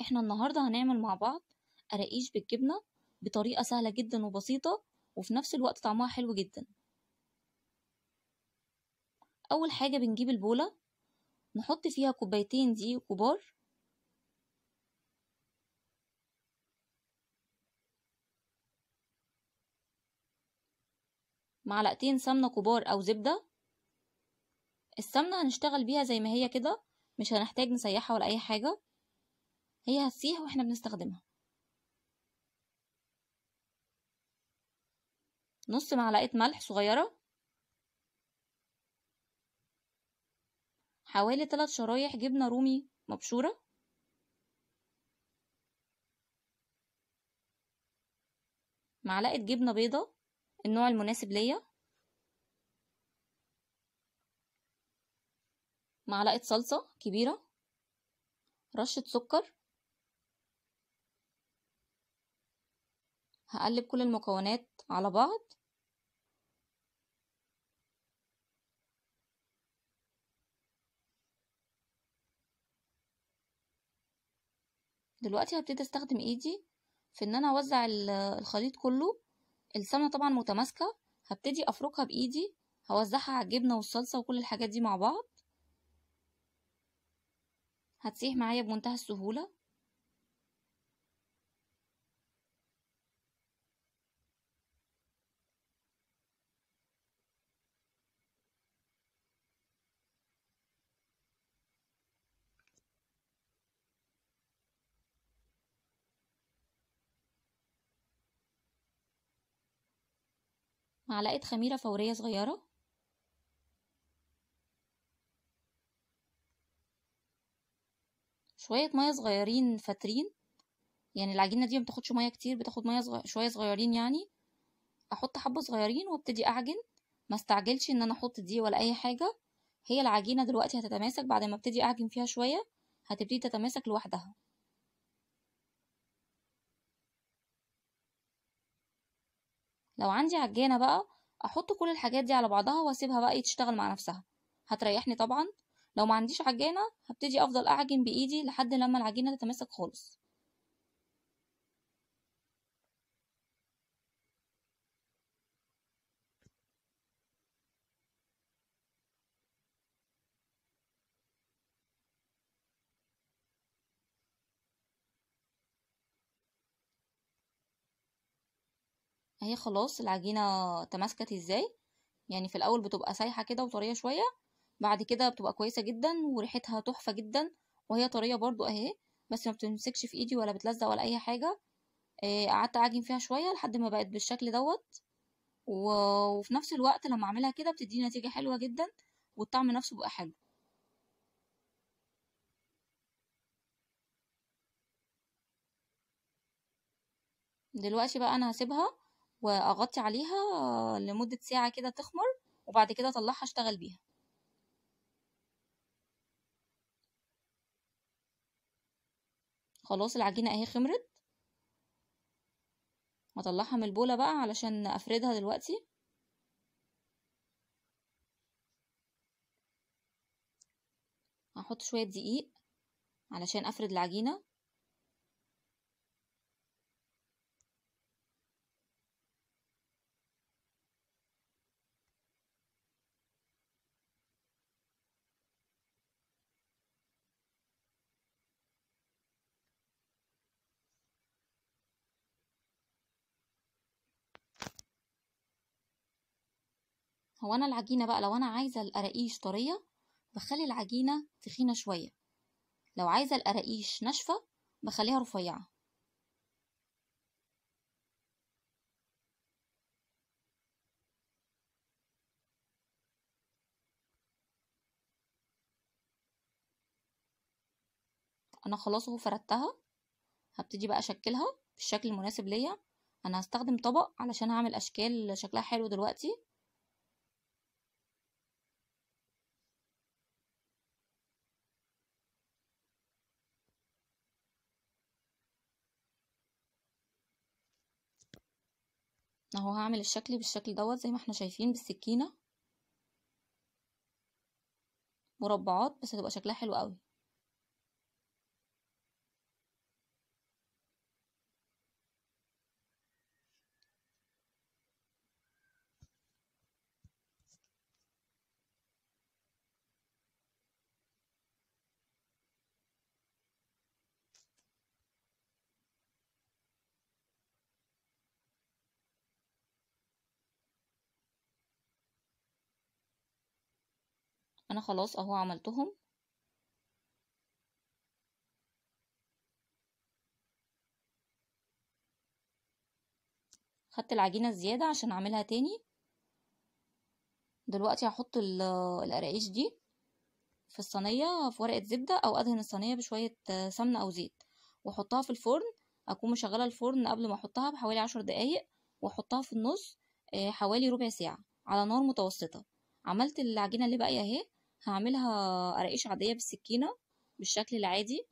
احنا النهاردة هنعمل مع بعض قراقيش بالجبنة بطريقة سهلة جدا وبسيطة وفي نفس الوقت طعمها حلو جدا أول حاجة بنجيب البولة نحط فيها كوبايتين دي كبار معلقتين سمنة كبار أو زبدة السمنة هنشتغل بيها زي ما هي كده مش هنحتاج نسيحها ولا أي حاجة هي هتسيح واحنا بنستخدمها نص معلقة ملح صغيرة حوالي تلات شرايح جبنة رومي مبشورة معلقة جبنة بيضة النوع المناسب ليا معلقة صلصة كبيرة رشة سكر هقلب كل المكونات على بعض دلوقتي هبتدي استخدم ايدي في ان انا اوزع الخليط كله السمنه طبعا متماسكه هبتدي افركها بايدي هوزعها على الجبنه والصلصه وكل الحاجات دي مع بعض هتسيح معايا بمنتهى السهوله معلقة خميرة فورية صغيرة شوية مية صغيرين فاترين يعني العجينة دي مبتاخدش مية كتير بتاخد مية صغ... شوية صغيرين يعني احط حبة صغيرين وابتدي اعجن ما استعجلش ان انا احط دي ولا اي حاجة هي العجينة دلوقتي هتتماسك بعد ما ابتدي اعجن فيها شوية هتبتدي تتماسك لوحدها لو عندي عجانة بقى احط كل الحاجات دي على بعضها واسيبها بقى تشتغل مع نفسها هتريحني طبعا لو ما عنديش عجانة هبتدي افضل اعجن بايدي لحد لما العجينة تتماسك خالص اهي خلاص العجينة تماسكت ازاي يعني في الاول بتبقى سايحة كده وطرية شوية بعد كده بتبقى كويسة جدا وريحتها تحفة جدا وهي طرية برضو اهي بس ما بتمسكش في ايدي ولا بتلزق ولا اي حاجة آه، قعدت اعجن فيها شوية لحد ما بقت بالشكل دوت وفي نفس الوقت لما اعملها كده بتديني نتيجة حلوة جدا والطعم نفسه بقى حلو دلوقتي بقى انا هسيبها واغطي عليها لمدة ساعة كده تخمر وبعد كده اطلعها اشتغل بيها خلاص العجينة اهي خمرت هطلعها من البولة بقى علشان افردها دلوقتي هحط شوية دقيق علشان افرد العجينة هو انا العجينه بقى لو انا عايزه القراقيش طريه بخلي العجينه تخينه شويه لو عايزه القراقيش ناشفه بخليها رفيعه انا خلاص اهو فردتها هبتدي بقى اشكلها بالشكل المناسب ليا انا هستخدم طبق علشان اعمل اشكال شكلها حلو دلوقتي اهو هعمل الشكل بالشكل دوت زي ما احنا شايفين بالسكينه مربعات بس هتبقى شكلها حلو قوي انا خلاص اهو عملتهم خدت العجينة الزيادة عشان اعملها تاني دلوقتي هحط القراقيش آه، دي في الصينية في ورقة زبدة او ادهن الصينية بشوية آه، سمنة او زيت واحطها في الفرن اكون مشغلة الفرن قبل ما احطها بحوالي عشر دقايق واحطها في النص آه، حوالي ربع ساعة على نار متوسطة عملت العجينة اللي باقية اهي هعملها قراقيش عادية بالسكينة بالشكل العادي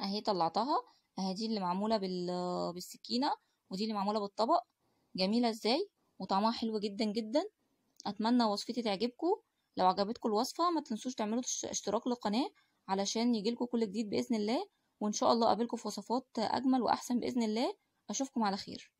اهي طلعتها اهي دي اللي معمولة بالسكينة ودي اللي معمولة بالطبق جميلة ازاي وطعمها حلو جدا جدا اتمنى وصفتي تعجبكم لو عجبتكم الوصفة ما تنسوش تعملوا اشتراك للقناة علشان يجيلكم كل جديد بإذن الله وإن شاء الله قابلكم في وصفات أجمل وأحسن بإذن الله أشوفكم على خير